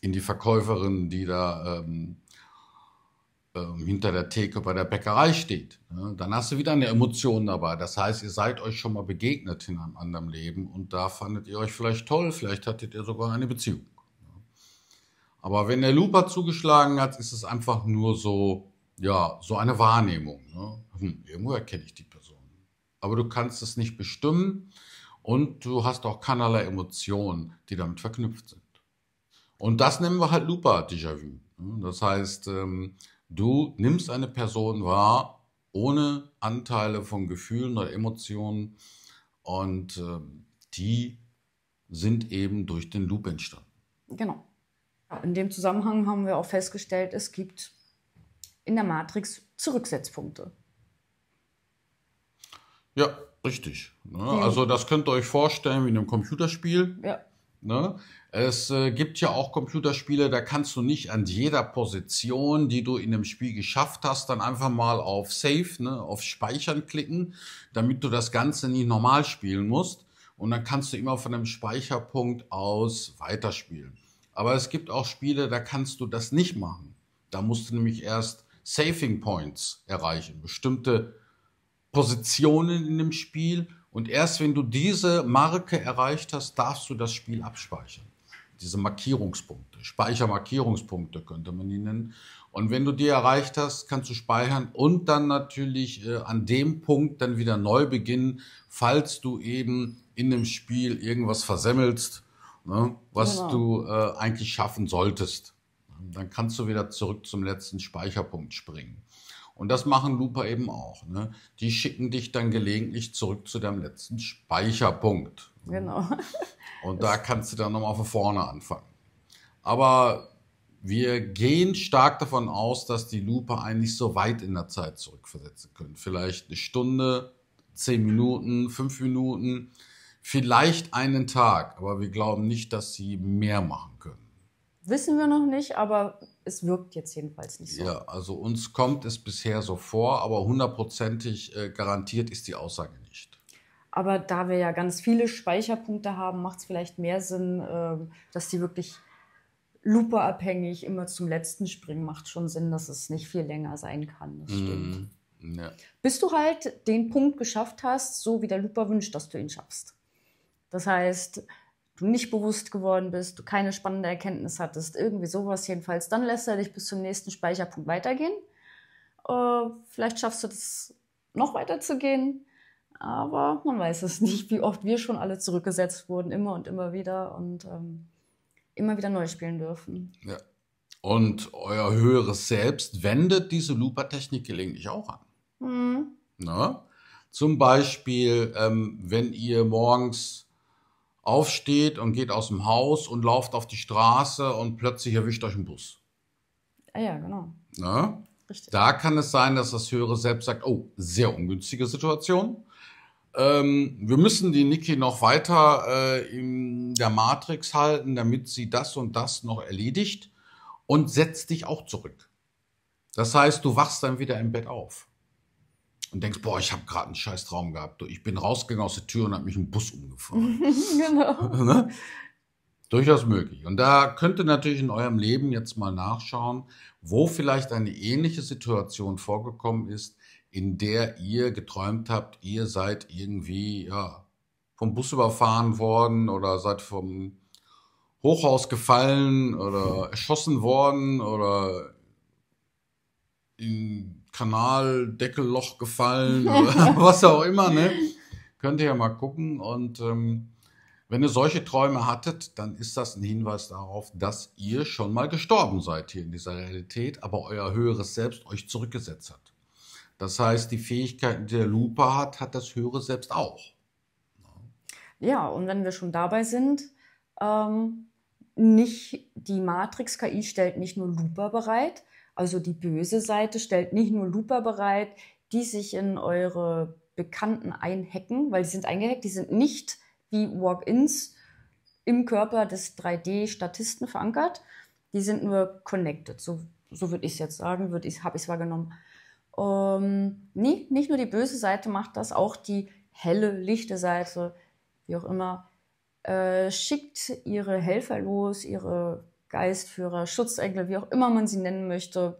in die Verkäuferin, die da ähm, ähm, hinter der Theke bei der Bäckerei steht. Ne, dann hast du wieder eine Emotion dabei. Das heißt, ihr seid euch schon mal begegnet in einem anderen Leben und da fandet ihr euch vielleicht toll, vielleicht hattet ihr sogar eine Beziehung. Aber wenn der Looper zugeschlagen hat, ist es einfach nur so, ja, so eine Wahrnehmung. Ne? Hm, irgendwo erkenne ich die Person. Aber du kannst es nicht bestimmen und du hast auch keinerlei Emotionen, die damit verknüpft sind. Und das nennen wir halt Looper Déjà-vu. Ne? Das heißt, ähm, du nimmst eine Person wahr, ohne Anteile von Gefühlen oder Emotionen und ähm, die sind eben durch den Loop entstanden. Genau. In dem Zusammenhang haben wir auch festgestellt, es gibt in der Matrix Zurücksetzpunkte. Ja, richtig. Ne? Ja. Also das könnt ihr euch vorstellen wie in einem Computerspiel. Ja. Ne? Es äh, gibt ja auch Computerspiele, da kannst du nicht an jeder Position, die du in dem Spiel geschafft hast, dann einfach mal auf Save, ne, auf Speichern klicken, damit du das Ganze nicht normal spielen musst. Und dann kannst du immer von einem Speicherpunkt aus weiterspielen. Aber es gibt auch Spiele, da kannst du das nicht machen. Da musst du nämlich erst Saving Points erreichen, bestimmte Positionen in dem Spiel. Und erst wenn du diese Marke erreicht hast, darfst du das Spiel abspeichern. Diese Markierungspunkte, Speichermarkierungspunkte könnte man die nennen. Und wenn du die erreicht hast, kannst du speichern und dann natürlich äh, an dem Punkt dann wieder neu beginnen, falls du eben in dem Spiel irgendwas versemmelst ne, was genau. du äh, eigentlich schaffen solltest. Dann kannst du wieder zurück zum letzten Speicherpunkt springen. Und das machen Looper eben auch. Ne? Die schicken dich dann gelegentlich zurück zu deinem letzten Speicherpunkt. Genau. Und da kannst du dann nochmal von vorne anfangen. Aber wir gehen stark davon aus, dass die Lupe eigentlich so weit in der Zeit zurückversetzen können. Vielleicht eine Stunde, zehn Minuten, fünf Minuten vielleicht einen Tag, aber wir glauben nicht, dass sie mehr machen können. Wissen wir noch nicht, aber es wirkt jetzt jedenfalls nicht so. Ja, also uns kommt es bisher so vor, aber hundertprozentig äh, garantiert ist die Aussage nicht. Aber da wir ja ganz viele Speicherpunkte haben, macht es vielleicht mehr Sinn, ähm, dass die wirklich luperabhängig immer zum letzten springen. Macht schon Sinn, dass es nicht viel länger sein kann. Das mhm. stimmt. Mm, ja. Bis du halt den Punkt geschafft hast, so wie der Looper wünscht, dass du ihn schaffst. Das heißt, du nicht bewusst geworden bist, du keine spannende Erkenntnis hattest, irgendwie sowas jedenfalls, dann lässt er dich bis zum nächsten Speicherpunkt weitergehen. Äh, vielleicht schaffst du das noch weiter zu gehen, aber man weiß es nicht, wie oft wir schon alle zurückgesetzt wurden, immer und immer wieder und ähm, immer wieder neu spielen dürfen. Ja. Und euer höheres Selbst wendet diese Looper-Technik gelegentlich auch an. Mhm. Na? Zum Beispiel, ähm, wenn ihr morgens aufsteht und geht aus dem Haus und lauft auf die Straße und plötzlich erwischt euch ein Bus. Ah ja, genau. Ne? Richtig. Da kann es sein, dass das höhere Selbst sagt, oh, sehr ungünstige Situation. Ähm, wir müssen die Niki noch weiter äh, in der Matrix halten, damit sie das und das noch erledigt und setzt dich auch zurück. Das heißt, du wachst dann wieder im Bett auf und denkst, boah, ich habe gerade einen scheiß Traum gehabt. Ich bin rausgegangen aus der Tür und habe mich einen Bus umgefahren. genau. ne? Durchaus möglich. Und da könnt ihr natürlich in eurem Leben jetzt mal nachschauen, wo vielleicht eine ähnliche Situation vorgekommen ist, in der ihr geträumt habt, ihr seid irgendwie ja, vom Bus überfahren worden oder seid vom Hochhaus gefallen oder erschossen worden oder in Kanaldeckelloch gefallen oder was auch immer. Ne? Könnt ihr ja mal gucken. Und ähm, wenn ihr solche Träume hattet, dann ist das ein Hinweis darauf, dass ihr schon mal gestorben seid hier in dieser Realität, aber euer höheres Selbst euch zurückgesetzt hat. Das heißt, die Fähigkeiten, die der Lupe hat, hat das höhere Selbst auch. Ja, und wenn wir schon dabei sind, ähm, nicht die Matrix-KI stellt nicht nur Looper bereit, also die böse Seite stellt nicht nur Looper bereit, die sich in eure Bekannten einhacken, weil die sind eingehackt, die sind nicht wie Walk-ins im Körper des 3D-Statisten verankert. Die sind nur connected, so, so würde ich es jetzt sagen, habe ich es wahrgenommen. Ähm, nee, nicht nur die böse Seite macht das, auch die helle, lichte Seite, wie auch immer, äh, schickt ihre Helfer los, ihre Geistführer, Schutzengel, wie auch immer man sie nennen möchte.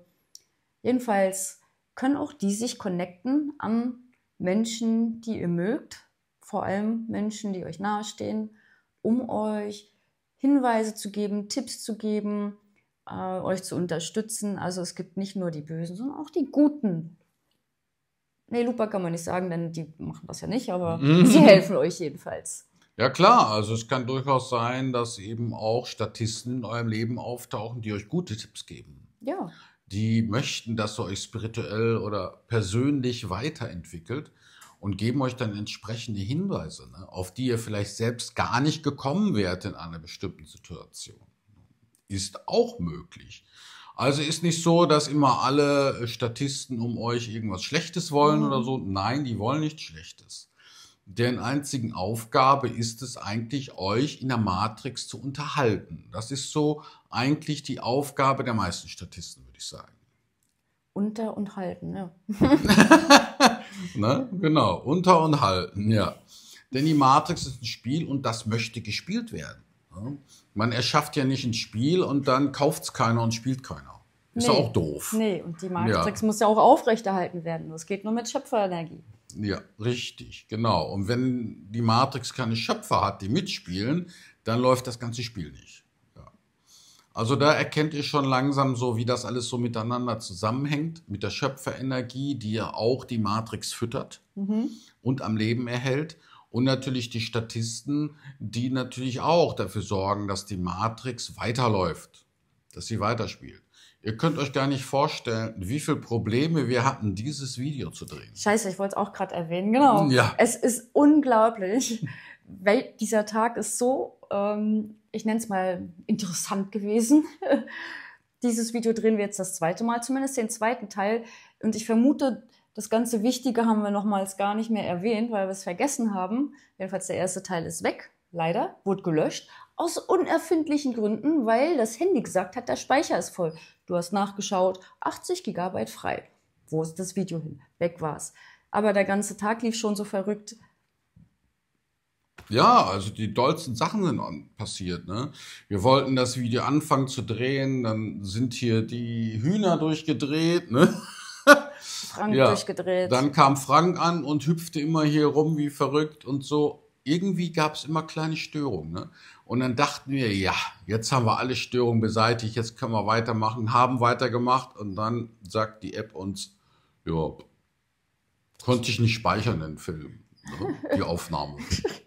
Jedenfalls können auch die sich connecten an Menschen, die ihr mögt, vor allem Menschen, die euch nahestehen, um euch Hinweise zu geben, Tipps zu geben, äh, euch zu unterstützen. Also es gibt nicht nur die Bösen, sondern auch die Guten. Nee, Lupa kann man nicht sagen, denn die machen das ja nicht, aber sie helfen euch jedenfalls. Ja klar, also es kann durchaus sein, dass eben auch Statisten in eurem Leben auftauchen, die euch gute Tipps geben. Ja. Die möchten, dass ihr euch spirituell oder persönlich weiterentwickelt und geben euch dann entsprechende Hinweise, ne, auf die ihr vielleicht selbst gar nicht gekommen wärt in einer bestimmten Situation. Ist auch möglich. Also ist nicht so, dass immer alle Statisten um euch irgendwas Schlechtes wollen mhm. oder so. Nein, die wollen nichts Schlechtes deren einzigen Aufgabe ist es eigentlich, euch in der Matrix zu unterhalten. Das ist so eigentlich die Aufgabe der meisten Statisten, würde ich sagen. Unter und halten, ja. ne? Genau, unter und halten, ja. Denn die Matrix ist ein Spiel und das möchte gespielt werden. Man erschafft ja nicht ein Spiel und dann kauft es keiner und spielt keiner. Ist nee, ja auch doof. Nee, und die Matrix ja. muss ja auch aufrechterhalten werden. Das geht nur mit Schöpferenergie. Ja, richtig, genau. Und wenn die Matrix keine Schöpfer hat, die mitspielen, dann läuft das ganze Spiel nicht. Ja. Also da erkennt ihr schon langsam so, wie das alles so miteinander zusammenhängt, mit der Schöpferenergie, die ja auch die Matrix füttert mhm. und am Leben erhält. Und natürlich die Statisten, die natürlich auch dafür sorgen, dass die Matrix weiterläuft, dass sie weiterspielt. Ihr könnt euch gar nicht vorstellen, wie viele Probleme wir hatten, dieses Video zu drehen. Scheiße, ich wollte es auch gerade erwähnen, genau. Mm, ja. Es ist unglaublich. Weil dieser Tag ist so, ähm, ich nenne es mal interessant gewesen. dieses Video drehen wir jetzt das zweite Mal, zumindest den zweiten Teil. Und ich vermute, das ganze Wichtige haben wir nochmals gar nicht mehr erwähnt, weil wir es vergessen haben. Jedenfalls der erste Teil ist weg, leider, wurde gelöscht. Aus unerfindlichen Gründen, weil das Handy gesagt hat, der Speicher ist voll. Du hast nachgeschaut, 80 Gigabyte frei. Wo ist das Video hin? Weg war's. Aber der ganze Tag lief schon so verrückt. Ja, also die dollsten Sachen sind passiert. Ne? Wir wollten das Video anfangen zu drehen, dann sind hier die Hühner durchgedreht. Ne? Frank ja. durchgedreht. Dann kam Frank an und hüpfte immer hier rum wie verrückt und so irgendwie gab es immer kleine Störungen. Ne? Und dann dachten wir, ja, jetzt haben wir alle Störungen beseitigt, jetzt können wir weitermachen, haben weitergemacht und dann sagt die App uns, ja, konnte ich nicht speichern, den Film, ne? die Aufnahme.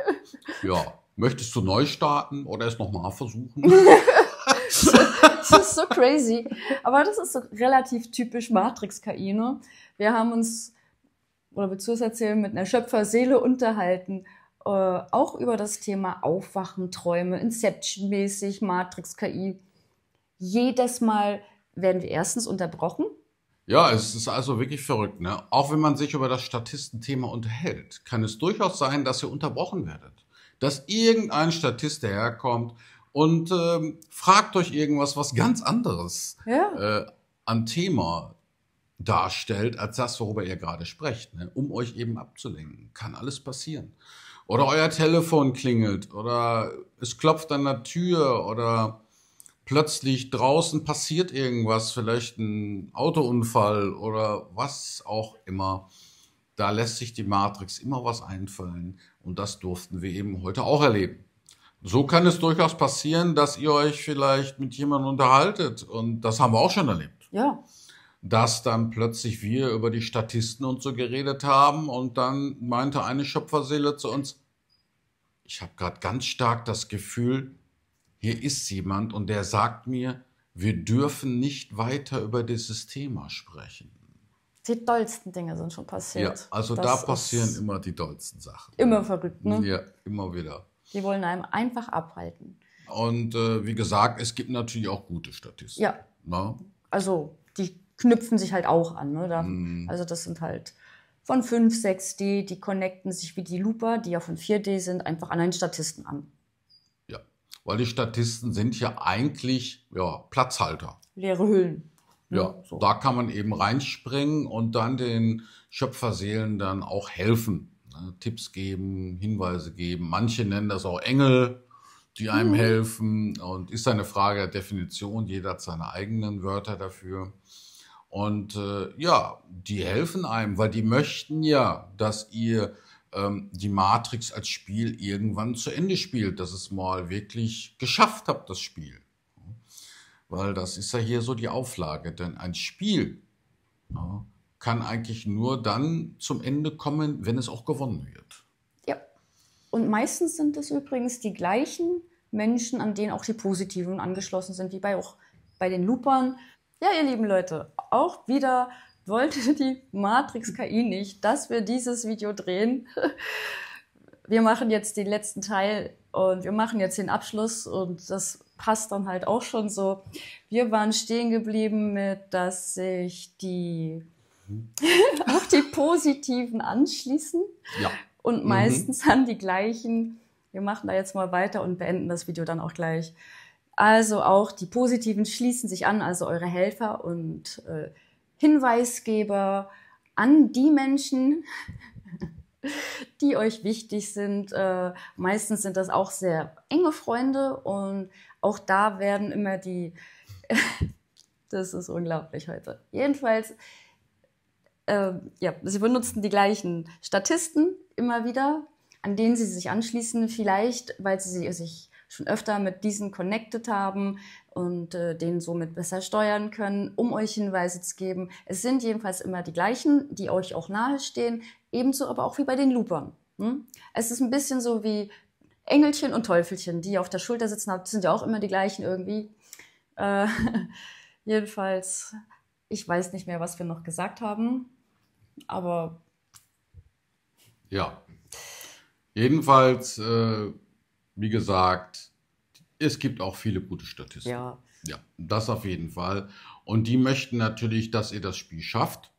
ja, möchtest du neu starten oder es nochmal versuchen? das ist so crazy. Aber das ist so relativ typisch Matrix-KI, ne? Wir haben uns, oder willst du es erzählen, mit einer Schöpferseele unterhalten äh, auch über das Thema Aufwachen, Träume, Inception-mäßig, Matrix, KI. Jedes Mal werden wir erstens unterbrochen. Ja, es ist also wirklich verrückt. Ne? Auch wenn man sich über das Statistenthema unterhält, kann es durchaus sein, dass ihr unterbrochen werdet. Dass irgendein Statist daherkommt und ähm, fragt euch irgendwas, was ganz anderes ja. äh, an Thema darstellt, als das, worüber ihr gerade sprecht, ne? um euch eben abzulenken. Kann alles passieren. Oder euer Telefon klingelt oder es klopft an der Tür oder plötzlich draußen passiert irgendwas, vielleicht ein Autounfall oder was auch immer. Da lässt sich die Matrix immer was einfallen und das durften wir eben heute auch erleben. So kann es durchaus passieren, dass ihr euch vielleicht mit jemandem unterhaltet und das haben wir auch schon erlebt. Ja dass dann plötzlich wir über die Statisten und so geredet haben und dann meinte eine Schöpferseele zu uns, ich habe gerade ganz stark das Gefühl, hier ist jemand und der sagt mir, wir dürfen nicht weiter über dieses Thema sprechen. Die dollsten Dinge sind schon passiert. Ja, also das da passieren immer die dollsten Sachen. Immer verrückt, ne? Ja, immer wieder. Die wollen einem einfach abhalten. Und äh, wie gesagt, es gibt natürlich auch gute Statistiken. Ja. Na? Ne? Also die knüpfen sich halt auch an. Ne? Da, mm. Also das sind halt von 5, 6D, die connecten sich wie die Looper, die ja von 4D sind, einfach an einen Statisten an. Ja, weil die Statisten sind ja eigentlich ja, Platzhalter. Leere Hüllen. Ne? Ja, so. da kann man eben reinspringen und dann den Schöpferseelen dann auch helfen. Ne? Tipps geben, Hinweise geben. Manche nennen das auch Engel, die einem mhm. helfen. Und ist eine Frage der Definition. Jeder hat seine eigenen Wörter dafür. Und äh, ja, die helfen einem, weil die möchten ja, dass ihr ähm, die Matrix als Spiel irgendwann zu Ende spielt, dass es mal wirklich geschafft habt, das Spiel. Weil das ist ja hier so die Auflage, denn ein Spiel ja, kann eigentlich nur dann zum Ende kommen, wenn es auch gewonnen wird. Ja, und meistens sind es übrigens die gleichen Menschen, an denen auch die Positiven angeschlossen sind, wie bei auch bei den Loopern, ja, ihr lieben Leute, auch wieder wollte die Matrix KI nicht, dass wir dieses Video drehen. Wir machen jetzt den letzten Teil und wir machen jetzt den Abschluss und das passt dann halt auch schon so. Wir waren stehen geblieben mit, dass sich die mhm. auch die positiven anschließen ja. und mhm. meistens mhm. an die gleichen. Wir machen da jetzt mal weiter und beenden das Video dann auch gleich. Also auch die Positiven schließen sich an, also eure Helfer und äh, Hinweisgeber an die Menschen, die euch wichtig sind. Äh, meistens sind das auch sehr enge Freunde und auch da werden immer die, das ist unglaublich heute. Jedenfalls, äh, ja, sie benutzen die gleichen Statisten immer wieder, an denen sie sich anschließen, vielleicht weil sie sich schon öfter mit diesen connected haben und äh, den somit besser steuern können, um euch Hinweise zu geben. Es sind jedenfalls immer die gleichen, die euch auch nahestehen, ebenso aber auch wie bei den Loopern. Hm? Es ist ein bisschen so wie Engelchen und Teufelchen, die auf der Schulter sitzen, haben, sind ja auch immer die gleichen irgendwie. Äh, jedenfalls, ich weiß nicht mehr, was wir noch gesagt haben, aber. Ja. Jedenfalls äh, wie gesagt, es gibt auch viele gute Statisten. Ja. Ja, das auf jeden Fall. Und die möchten natürlich, dass ihr das Spiel schafft.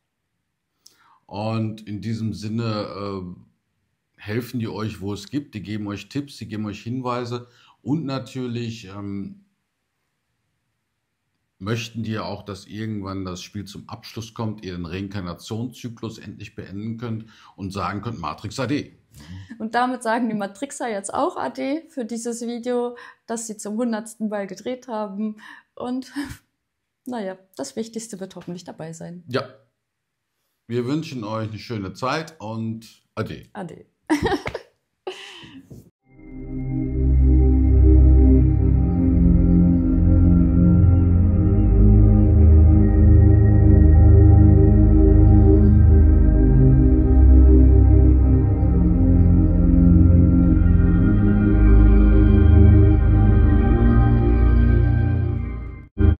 Und in diesem Sinne äh, helfen die euch, wo es gibt. Die geben euch Tipps, die geben euch Hinweise. Und natürlich ähm, möchten die auch, dass irgendwann das Spiel zum Abschluss kommt, ihr den Reinkarnationszyklus endlich beenden könnt und sagen könnt, Matrix AD. Und damit sagen die Matrixer jetzt auch Ade für dieses Video, das sie zum hundertsten Mal gedreht haben. Und naja, das Wichtigste wird hoffentlich dabei sein. Ja. Wir wünschen euch eine schöne Zeit und Ade. Ade.